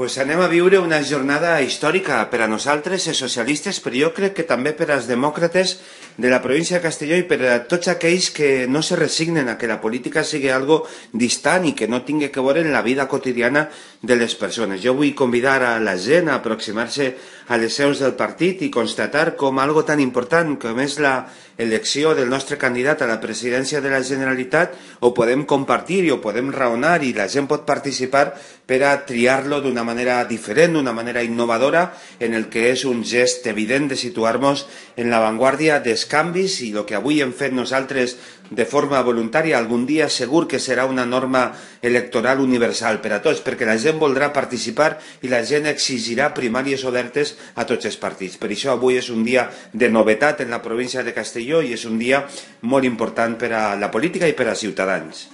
pues anem a viure una jornada històrica per a nosaltres, els socialistes, però jo crec que també per als demòcrates de la província de Castelló i per a tots aquells que no se resignen a que la política sigui algo distant i que no tingui que veure en la vida quotidiana de les persones. Jo vull convidar a la gent a aproximar-se a les seus del partit i constatar com algo tan important com és la elecció del nostre candidat a la presidència de la Generalitat ho podem compartir i ho podem raonar i la gent pot participar per a triar-lo d'una manera manera diferent, d'una manera innovadora, en el que és un gest evident de situar-nos en vanguardia dels canvis i el que avui hem fet nosaltres de forma voluntària algun dia segur que serà una norma electoral universal per a tots, perquè la gent voldrà participar i la gent exigirà primàries obertes a tots els partits. Per això avui és un dia de novetat en la província de Castelló i és un dia molt important per a la política i per a Ciutadans.